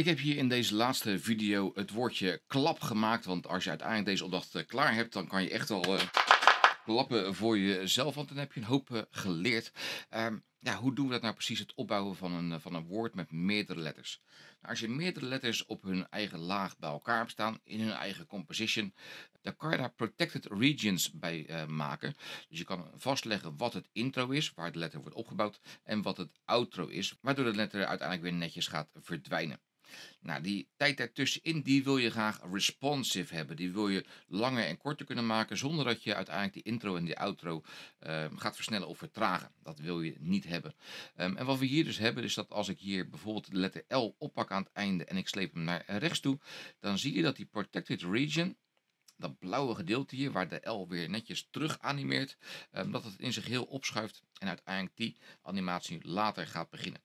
Ik heb hier in deze laatste video het woordje klap gemaakt. Want als je uiteindelijk deze opdracht eh, klaar hebt, dan kan je echt al eh, klappen voor jezelf. Want dan heb je een hoop eh, geleerd. Ehm, ja, hoe doen we dat nou precies, het opbouwen van een, van een woord met meerdere letters? Nou, als je meerdere letters op hun eigen laag bij elkaar hebt staan, in hun eigen composition, dan kan je daar protected regions bij maken. Dus je kan vastleggen wat het intro is, waar de letter wordt opgebouwd, en wat het outro is, waardoor de letter uiteindelijk weer netjes gaat verdwijnen. Nou, die tijd daartussenin, die wil je graag responsive hebben. Die wil je langer en korter kunnen maken zonder dat je uiteindelijk die intro en die outro ehm, gaat versnellen of vertragen. Dat wil je niet hebben. Ehm, en wat we hier dus hebben is dat als ik hier bijvoorbeeld de letter L oppak aan het einde en ik sleep hem naar rechts toe, dan zie je dat die protected region dat blauwe gedeelte hier, waar de L weer netjes terug animeert, ehm, dat het in zich heel opschuift en uiteindelijk die animatie later gaat beginnen.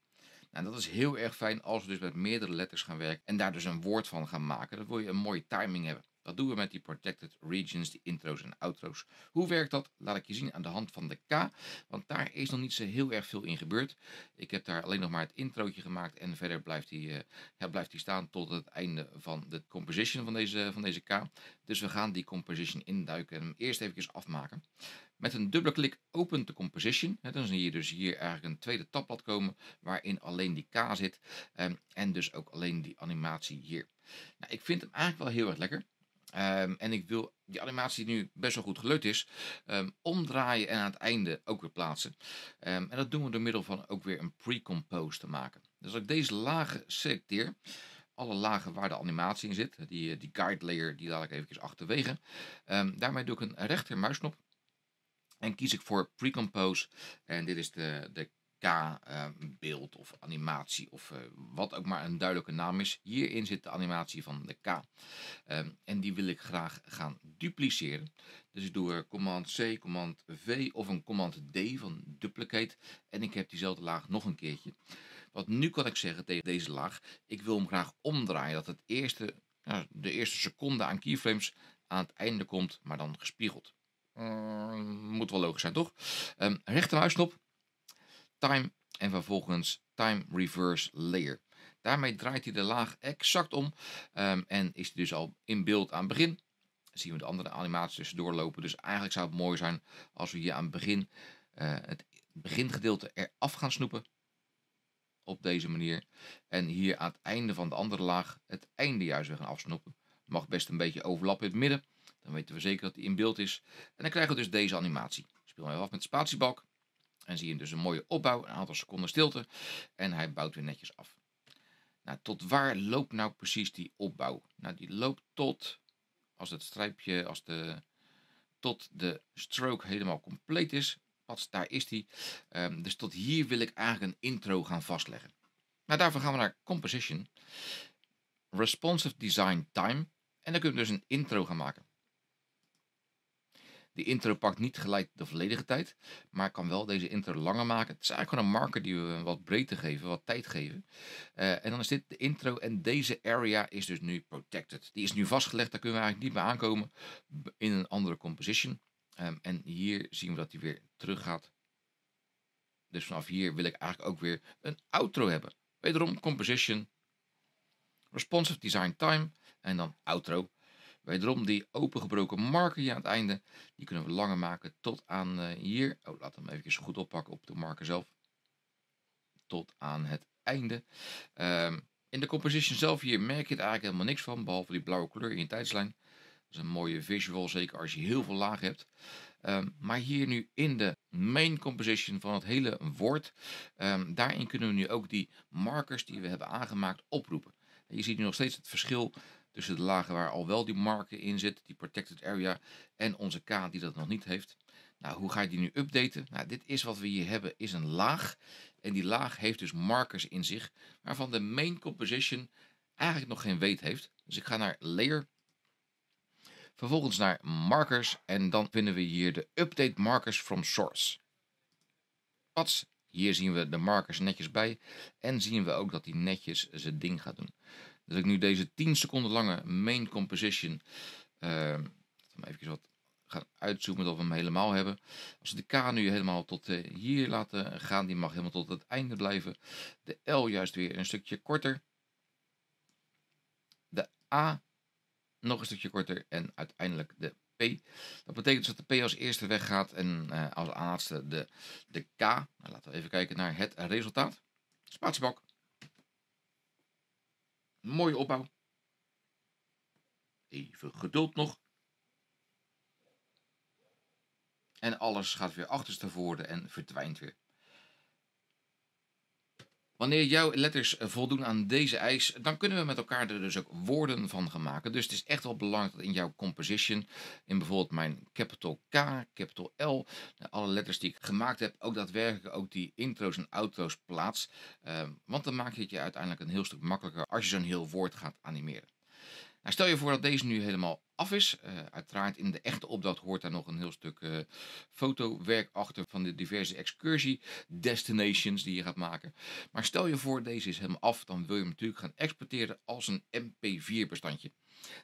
En dat is heel erg fijn als we dus met meerdere letters gaan werken en daar dus een woord van gaan maken. Dan wil je een mooie timing hebben. Dat doen we met die Protected Regions, die intro's en outro's. Hoe werkt dat? Laat ik je zien aan de hand van de K, want daar is nog niet zo heel erg veel in gebeurd. Ik heb daar alleen nog maar het introotje gemaakt en verder blijft die, eh, blijft die staan tot het einde van de composition van deze, van deze K. Dus we gaan die composition induiken en hem eerst even afmaken. Met een dubbele klik opent de composition. Dan zie je dus hier eigenlijk een tweede tabblad komen waarin alleen die K zit ehm, en dus ook alleen die animatie hier. Nou, ik vind hem eigenlijk wel heel erg lekker. Ehm, en ik wil die animatie die nu best wel goed gelukt is, ehm, omdraaien en aan het einde ook weer plaatsen. Ehm, en dat doen we door middel van ook weer een pre-compose te maken. Dus als ik deze lagen selecteer, alle lagen waar de animatie in zit, die, eh, die guide layer, die laat ik even achterwege. daarmee doe ik een rechtermuisknop en kies ik voor pre-compose. En dit is de, de ja, ehm, beeld of animatie of eh, wat ook maar een duidelijke naam is. Hierin zit de animatie van de K. Ehm, en die wil ik graag gaan dupliceren. Dus ik doe command C, command V of een command D van duplicate. En ik heb diezelfde laag nog een keertje. Want nu kan ik zeggen tegen deze laag, ik wil hem graag omdraaien. Dat het eerste, de eerste seconde aan keyframes aan het einde komt, maar dan gespiegeld. Mm, moet wel logisch zijn, toch? Rechterhuisknop. rechtermuisknop, time en vervolgens time reverse layer. Daarmee draait hij de laag exact om ehm, en is hij dus al in beeld aan het begin. Dan zien we de andere animaties tussendoor lopen. Dus eigenlijk zou het mooi zijn als we hier aan het begin eh, het begingedeelte eraf gaan snoepen. Op deze manier. En hier aan het einde van de andere laag het einde juist weer gaan afsnoepen. Mag best een beetje overlappen in het midden. Dan weten we zeker dat hij in beeld is. En dan krijgen we dus deze animatie. Ik speel maar even af met de spatiebalk. En zie je dus een mooie opbouw, een aantal seconden stilte. En hij bouwt weer netjes af. Nou, tot waar loopt nou precies die opbouw? Nou, die loopt tot, als het strijpje, als de, tot de stroke helemaal compleet is. Wat daar is die. Ehm, dus tot hier wil ik eigenlijk een intro gaan vastleggen. Nou, daarvoor gaan we naar Composition. Responsive Design Time. En dan kunnen we dus een intro gaan maken. De intro pakt niet gelijk de volledige tijd, maar kan wel deze intro langer maken. Het is eigenlijk gewoon een marker die we wat breedte geven, wat tijd geven. Eh, en dan is dit de intro en deze area is dus nu protected. Die is nu vastgelegd, daar kunnen we eigenlijk niet meer aankomen in een andere composition. Ehm, en hier zien we dat die weer terug gaat. Dus vanaf hier wil ik eigenlijk ook weer een outro hebben. Wederom composition, responsive design time en dan outro. Wederom die opengebroken marker hier aan het einde. Die kunnen we langer maken tot aan eh, hier. Oh, laat hem even goed oppakken op de marker zelf. Tot aan het einde. Ehm, in de composition zelf hier merk je het eigenlijk helemaal niks van. Behalve die blauwe kleur in je tijdslijn. Dat is een mooie visual, zeker als je heel veel laag hebt. Ehm, maar hier nu in de main composition van het hele woord. Ehm, daarin kunnen we nu ook die markers die we hebben aangemaakt oproepen. Je ziet nu nog steeds het verschil tussen de lagen waar al wel die marker in zit, die protected area, en onze K die dat nog niet heeft. Nou, hoe ga je die nu updaten? Nou, dit is wat we hier hebben, is een laag. En die laag heeft dus markers in zich, waarvan de main composition eigenlijk nog geen weet heeft. Dus ik ga naar layer, vervolgens naar markers en dan vinden we hier de update markers from source. Pats, hier zien we de markers netjes bij en zien we ook dat die netjes zijn ding gaat doen dat ik nu deze 10 seconden lange main composition, uh, we even wat gaan uitzoomen dat we hem helemaal hebben. Als we de K nu helemaal tot eh, hier laten gaan, die mag helemaal tot het einde blijven. De L juist weer een stukje korter. De A nog een stukje korter en uiteindelijk de P. Dat betekent dus dat de P als eerste weggaat en eh, als laatste de, de K. Nou, laten we even kijken naar het resultaat. Spatiebak mooie opbouw. Even geduld nog. En alles gaat weer achterstevoren en verdwijnt weer. Wanneer jouw letters voldoen aan deze eis, dan kunnen we met elkaar er dus ook woorden van gaan maken. Dus het is echt wel belangrijk dat in jouw composition, in bijvoorbeeld mijn capital K, capital L, nou, alle letters die ik gemaakt heb, ook daadwerkelijk ook die intro's en outro's plaats. Ehm, want dan maak je het je uiteindelijk een heel stuk makkelijker als je zo'n heel woord gaat animeren. Nou, stel je voor dat deze nu helemaal af is. Eh, uiteraard in de echte opdracht hoort daar nog een heel stuk uh, fotowerk achter van de diverse excursie destinations die je gaat maken. Maar stel je voor deze is helemaal af, dan wil je hem natuurlijk gaan exporteren als een MP4 bestandje.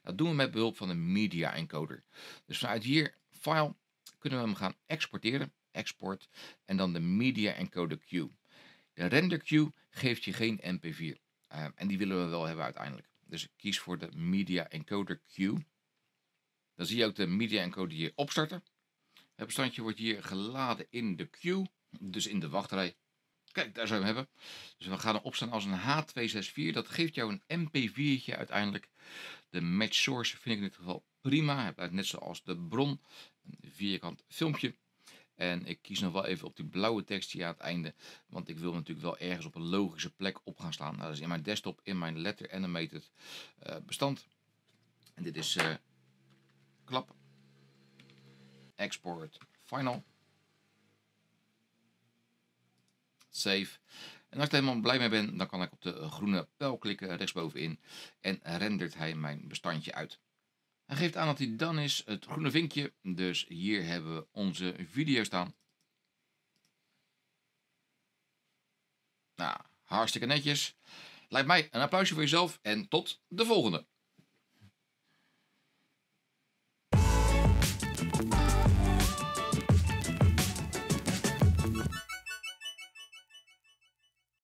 Dat doen we met behulp van een media encoder. Dus vanuit hier, file, kunnen we hem gaan exporteren. Export en dan de media encoder queue. De render queue geeft je geen MP4 eh, en die willen we wel hebben uiteindelijk. Dus ik kies voor de Media Encoder Queue. Dan zie je ook de Media Encoder hier opstarten. Het bestandje wordt hier geladen in de queue, dus in de wachtrij. Kijk, daar zou je hem hebben. Dus we gaan hem opstaan als een H264. Dat geeft jou een MP4'tje uiteindelijk. De match source vind ik in dit geval prima. Hij blijft net zoals de bron. Een vierkant filmpje. En ik kies nog wel even op die blauwe tekst hier aan het einde. Want ik wil natuurlijk wel ergens op een logische plek op gaan staan. Nou, dat is in mijn desktop, in mijn letter animated eh, bestand. En dit is eh, klap. Export final. Save. En als ik er helemaal blij mee ben, dan kan ik op de groene pijl klikken rechtsbovenin. En rendert hij mijn bestandje uit. Hij geeft aan dat hij dan is het groene vinkje. Dus hier hebben we onze video staan. Nou, hartstikke netjes. Lijkt mij een applausje voor jezelf en tot de volgende.